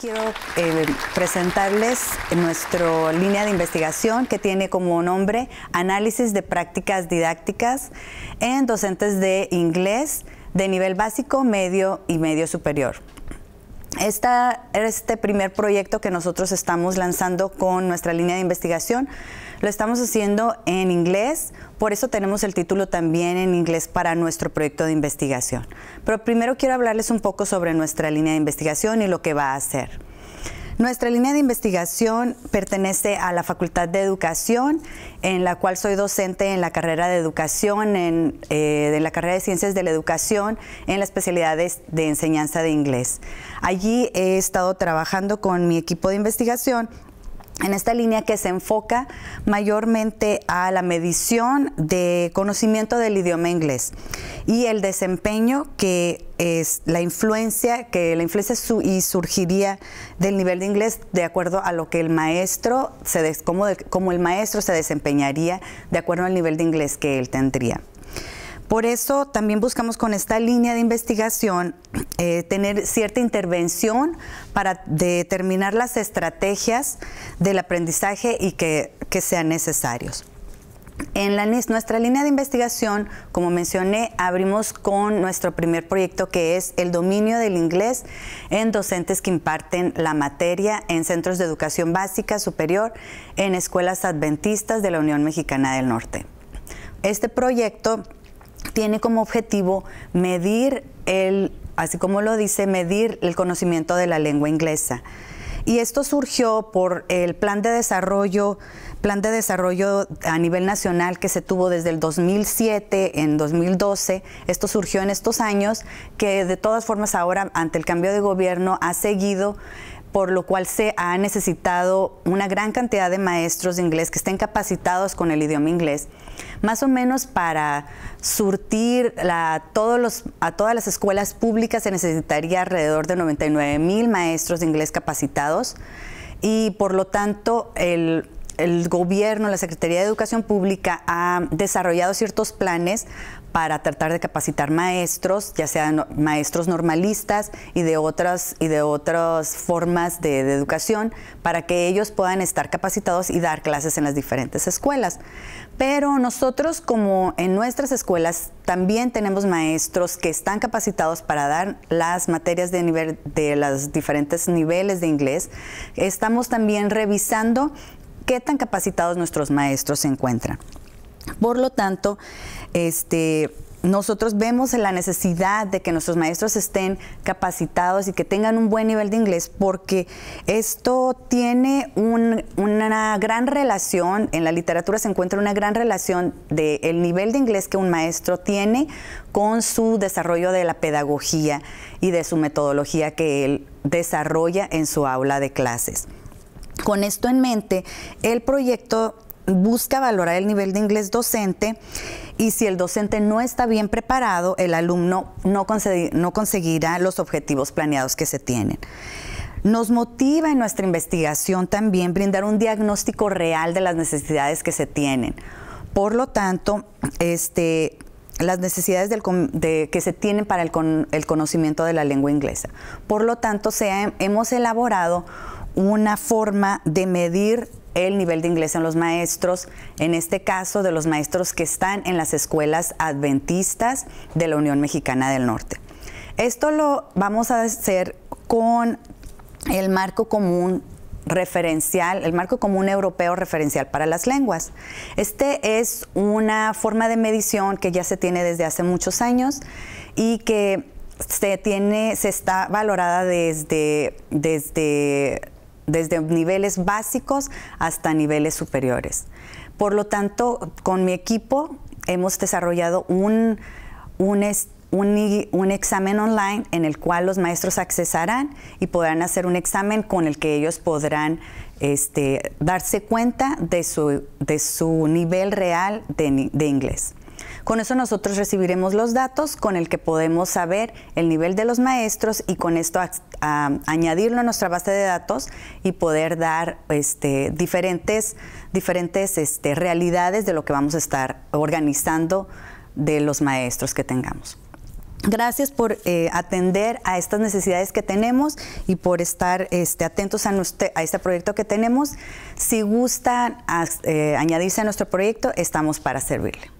quiero eh, presentarles nuestra línea de investigación que tiene como nombre Análisis de Prácticas Didácticas en Docentes de Inglés de nivel básico, medio y medio superior este primer proyecto que nosotros estamos lanzando con nuestra línea de investigación lo estamos haciendo en inglés, por eso tenemos el título también en inglés para nuestro proyecto de investigación. Pero primero quiero hablarles un poco sobre nuestra línea de investigación y lo que va a hacer. Nuestra línea de investigación pertenece a la Facultad de Educación, en la cual soy docente en la carrera de educación, en, eh, la carrera de ciencias de la educación, en las especialidades de enseñanza de inglés. Allí he estado trabajando con mi equipo de investigación en esta línea que se enfoca mayormente a la medición de conocimiento del idioma inglés y el desempeño que es la influencia que la influencia y surgiría del nivel de inglés de acuerdo a lo que el maestro se como el maestro se desempeñaría de acuerdo al nivel de inglés que él tendría. Por eso también buscamos con esta línea de investigación eh, tener cierta intervención para determinar las estrategias del aprendizaje y que, que sean necesarios. En la, nuestra línea de investigación, como mencioné, abrimos con nuestro primer proyecto que es el dominio del inglés en docentes que imparten la materia en centros de educación básica superior en escuelas adventistas de la Unión Mexicana del Norte. Este proyecto tiene como objetivo medir el, así como lo dice, medir el conocimiento de la lengua inglesa. Y esto surgió por el plan de desarrollo, plan de desarrollo a nivel nacional que se tuvo desde el 2007 en 2012. Esto surgió en estos años que de todas formas ahora ante el cambio de gobierno ha seguido por lo cual se ha necesitado una gran cantidad de maestros de inglés que estén capacitados con el idioma inglés, más o menos para surtir a todas las escuelas públicas se necesitaría alrededor de 99 mil maestros de inglés capacitados y por lo tanto el gobierno, la Secretaría de Educación Pública ha desarrollado ciertos planes para tratar de capacitar maestros, ya sean maestros normalistas y de otras, y de otras formas de, de, educación, para que ellos puedan estar capacitados y dar clases en las diferentes escuelas. Pero nosotros, como en nuestras escuelas, también tenemos maestros que están capacitados para dar las materias de, nivel, de los diferentes niveles de inglés. Estamos también revisando qué tan capacitados nuestros maestros se encuentran. Por lo tanto, este, nosotros vemos la necesidad de que nuestros maestros estén capacitados y que tengan un buen nivel de inglés porque esto tiene una gran relación, en la literatura se encuentra una gran relación del nivel de inglés que un maestro tiene con su desarrollo de la pedagogía y de su metodología que él desarrolla en su aula de clases. Con esto en mente, el proyecto busca valorar el nivel de inglés docente y si el docente no está bien preparado, el alumno no, no conseguirá los objetivos planeados que se tienen. Nos motiva en nuestra investigación también brindar un diagnóstico real de las necesidades que se tienen. Por lo tanto, este, las necesidades que se tienen para el, conocimiento de la lengua inglesa. Por lo tanto, hemos elaborado una forma de medir el nivel de inglés en los maestros, en este caso de los maestros que están en las escuelas adventistas de la Unión Mexicana del Norte. Esto lo vamos a hacer con el marco común referencial, el marco común europeo referencial para las lenguas. Este es una forma de medición que ya se tiene desde hace muchos años y que se tiene, se está valorada desde, desde desde niveles básicos hasta niveles superiores. Por lo tanto, con mi equipo hemos desarrollado un, examen online en el cual los maestros accesarán y podrán hacer un examen con el que ellos podrán este, darse cuenta de su, nivel real de inglés. Con eso nosotros recibiremos los datos con el que podemos saber el nivel de los maestros y con esto añadirlo a nuestra base de datos y poder dar este, diferentes, diferentes este, realidades de lo que vamos a estar organizando de los maestros que tengamos. Gracias por eh, atender a estas necesidades que tenemos y por estar este, atentos a, este proyecto que tenemos. Si gusta eh, añadirse a nuestro proyecto, estamos para servirle.